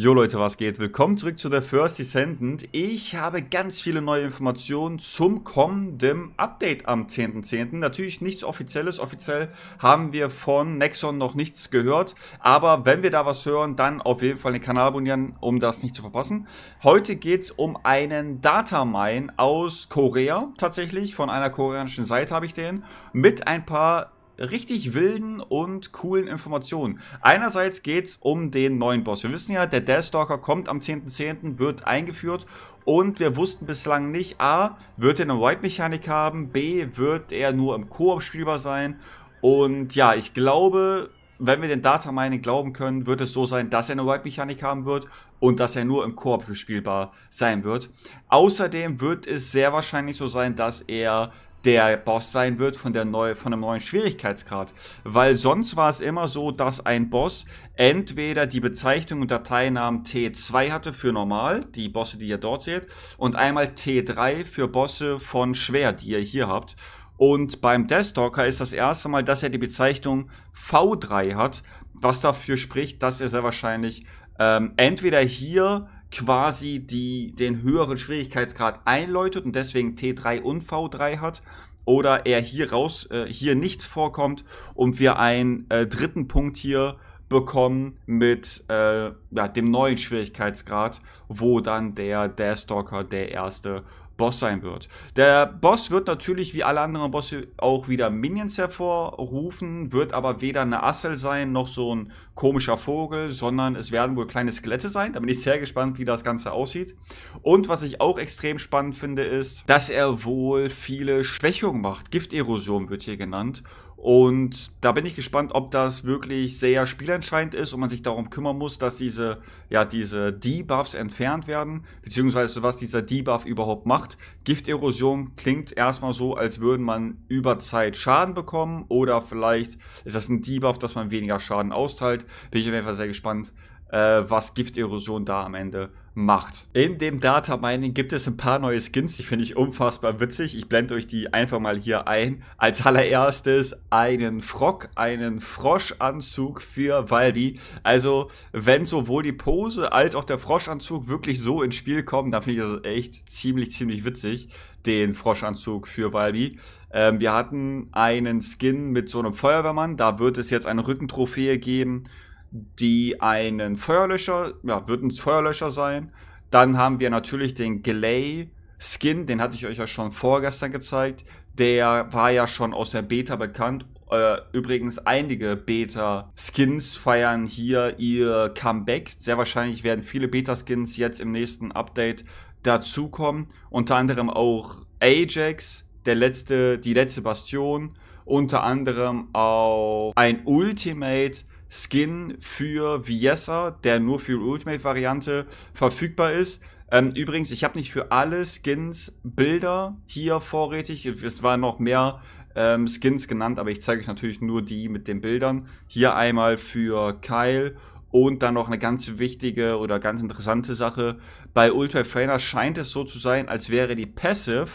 Jo Leute, was geht? Willkommen zurück zu The First Descendant. Ich habe ganz viele neue Informationen zum kommenden Update am 10.10. .10. Natürlich nichts Offizielles. Offiziell haben wir von Nexon noch nichts gehört. Aber wenn wir da was hören, dann auf jeden Fall den Kanal abonnieren, um das nicht zu verpassen. Heute geht es um einen Datamine aus Korea. Tatsächlich, von einer koreanischen Seite habe ich den. Mit ein paar richtig wilden und coolen Informationen. Einerseits geht es um den neuen Boss. Wir wissen ja, der Deathstalker kommt am 10.10., .10., wird eingeführt und wir wussten bislang nicht, a, wird er eine Wipe-Mechanik haben, b, wird er nur im Koop spielbar sein und ja, ich glaube, wenn wir den Data Mining glauben können, wird es so sein, dass er eine Wipe-Mechanik haben wird und dass er nur im Koop spielbar sein wird. Außerdem wird es sehr wahrscheinlich so sein, dass er der Boss sein wird von, der neu, von einem neuen Schwierigkeitsgrad. Weil sonst war es immer so, dass ein Boss entweder die Bezeichnung und Dateinamen T2 hatte für normal, die Bosse, die ihr dort seht, und einmal T3 für Bosse von schwer, die ihr hier habt. Und beim Deathstalker ist das erste Mal, dass er die Bezeichnung V3 hat, was dafür spricht, dass er sehr wahrscheinlich ähm, entweder hier quasi die, den höheren Schwierigkeitsgrad einläutet und deswegen T3 und V3 hat. Oder er hier raus, äh, hier nicht vorkommt und wir einen äh, dritten Punkt hier bekommen mit äh, ja, dem neuen Schwierigkeitsgrad, wo dann der Deathstalker der erste Boss sein wird. Der Boss wird natürlich wie alle anderen Bosse auch wieder Minions hervorrufen, wird aber weder eine Assel sein noch so ein komischer Vogel, sondern es werden wohl kleine Skelette sein. Da bin ich sehr gespannt, wie das Ganze aussieht. Und was ich auch extrem spannend finde, ist, dass er wohl viele Schwächungen macht. Gifterosion wird hier genannt. Und da bin ich gespannt, ob das wirklich sehr spielentscheidend ist und man sich darum kümmern muss, dass diese, ja, diese Debuffs entfernt werden, beziehungsweise was dieser Debuff überhaupt macht. Gifterosion klingt erstmal so, als würde man über Zeit Schaden bekommen oder vielleicht ist das ein Debuff, dass man weniger Schaden austeilt. Bin ich auf jeden Fall sehr gespannt, äh, was Gifterosion da am Ende macht. In dem Data Mining gibt es ein paar neue Skins, die finde ich unfassbar witzig. Ich blende euch die einfach mal hier ein. Als allererstes einen Frog, einen Froschanzug für Valdi. Also wenn sowohl die Pose als auch der Froschanzug wirklich so ins Spiel kommen, dann finde ich das echt ziemlich, ziemlich witzig, den Froschanzug für Valdi. Ähm, wir hatten einen Skin mit so einem Feuerwehrmann, da wird es jetzt eine Rückentrophäe geben die einen Feuerlöscher, ja, wird ein Feuerlöscher sein. Dann haben wir natürlich den Glay Skin, den hatte ich euch ja schon vorgestern gezeigt. Der war ja schon aus der Beta bekannt. Äh, übrigens, einige Beta-Skins feiern hier ihr Comeback. Sehr wahrscheinlich werden viele Beta-Skins jetzt im nächsten Update dazukommen. Unter anderem auch Ajax, der letzte, die letzte Bastion. Unter anderem auch ein Ultimate Skin für Viesa, der nur für Ultimate-Variante verfügbar ist. Ähm, übrigens, ich habe nicht für alle Skins Bilder hier vorrätig. Es waren noch mehr ähm, Skins genannt, aber ich zeige euch natürlich nur die mit den Bildern. Hier einmal für Kyle und dann noch eine ganz wichtige oder ganz interessante Sache. Bei Ultimate Trainer scheint es so zu sein, als wäre die Passive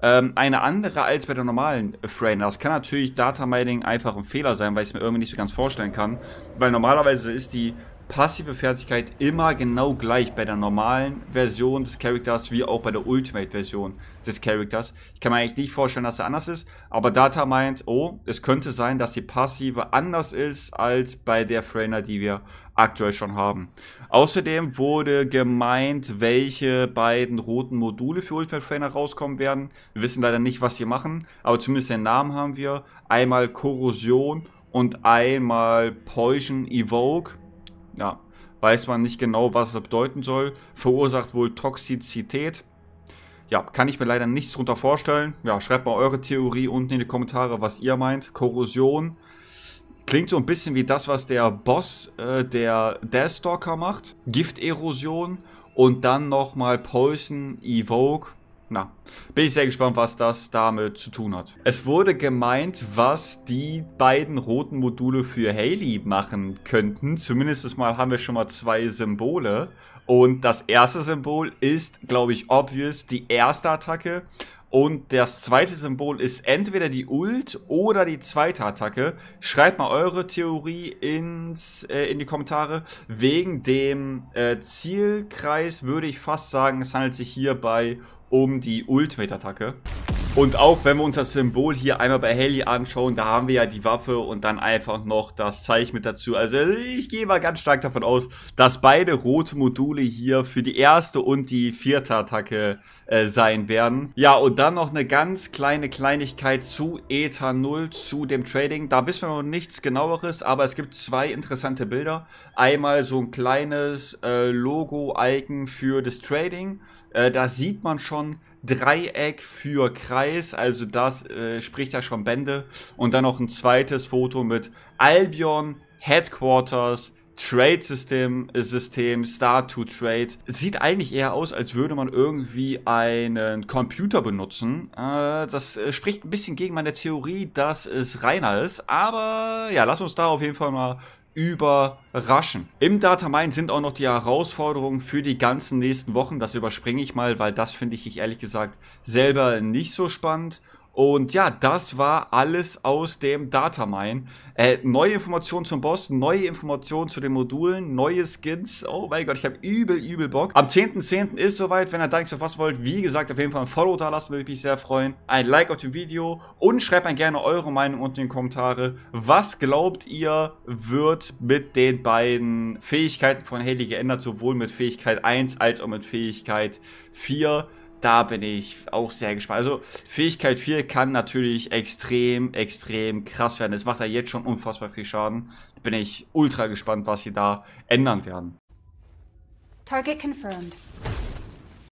ähm, eine andere als bei der normalen Frame. Das kann natürlich Data Mining einfach ein Fehler sein, weil ich es mir irgendwie nicht so ganz vorstellen kann. Weil normalerweise ist die passive Fertigkeit immer genau gleich bei der normalen Version des Charakters wie auch bei der Ultimate-Version des Charakters. Ich kann mir eigentlich nicht vorstellen, dass er anders ist, aber Data meint, oh, es könnte sein, dass die passive anders ist als bei der Frainer, die wir aktuell schon haben. Außerdem wurde gemeint, welche beiden roten Module für Ultimate Frainer rauskommen werden. Wir wissen leider nicht, was sie machen, aber zumindest den Namen haben wir. Einmal Korrosion und einmal Poison Evoke. Ja, weiß man nicht genau, was es bedeuten soll. Verursacht wohl Toxizität. Ja, kann ich mir leider nichts drunter vorstellen. Ja, schreibt mal eure Theorie unten in die Kommentare, was ihr meint. Korrosion klingt so ein bisschen wie das, was der Boss äh, der Deathstalker macht. Gifterosion und dann nochmal Poison, Evoke. Na, bin ich sehr gespannt, was das damit zu tun hat. Es wurde gemeint, was die beiden roten Module für Haley machen könnten. Zumindest mal haben wir schon mal zwei Symbole. Und das erste Symbol ist, glaube ich, obvious, die erste Attacke. Und das zweite Symbol ist entweder die Ult oder die zweite Attacke. Schreibt mal eure Theorie ins, äh, in die Kommentare. Wegen dem äh, Zielkreis würde ich fast sagen, es handelt sich hierbei um um die Ultimate-Attacke. Und auch wenn wir uns das Symbol hier einmal bei Heli anschauen, da haben wir ja die Waffe und dann einfach noch das Zeichen mit dazu. Also ich gehe mal ganz stark davon aus, dass beide rote Module hier für die erste und die vierte Attacke äh, sein werden. Ja, und dann noch eine ganz kleine Kleinigkeit zu Ethanol, zu dem Trading. Da wissen wir noch nichts genaueres, aber es gibt zwei interessante Bilder. Einmal so ein kleines äh, Logo-Icon für das Trading. Äh, da sieht man schon, Dreieck für Kreis, also das äh, spricht ja schon Bände. Und dann noch ein zweites Foto mit Albion Headquarters Trade-System, System, system Start to trade Sieht eigentlich eher aus, als würde man irgendwie einen Computer benutzen. Äh, das äh, spricht ein bisschen gegen meine Theorie, dass es reiner ist. Aber ja, lass uns da auf jeden Fall mal überraschen. Im Data Mine sind auch noch die Herausforderungen für die ganzen nächsten Wochen. Das überspringe ich mal, weil das finde ich ehrlich gesagt selber nicht so spannend. Und ja, das war alles aus dem Datamine. Äh, neue Informationen zum Boss, neue Informationen zu den Modulen, neue Skins. Oh mein Gott, ich habe übel, übel Bock. Am 10.10. .10. ist soweit. Wenn ihr da nichts verpassen wollt, wie gesagt, auf jeden Fall ein Follow da lassen, würde ich mich sehr freuen. Ein Like auf dem Video und schreibt mir gerne eure Meinung unten in die Kommentare. Was glaubt ihr, wird mit den beiden Fähigkeiten von Haley geändert? Sowohl mit Fähigkeit 1 als auch mit Fähigkeit 4 da bin ich auch sehr gespannt. Also Fähigkeit 4 kann natürlich extrem, extrem krass werden. Es macht ja jetzt schon unfassbar viel Schaden. Bin ich ultra gespannt, was sie da ändern werden. Target confirmed.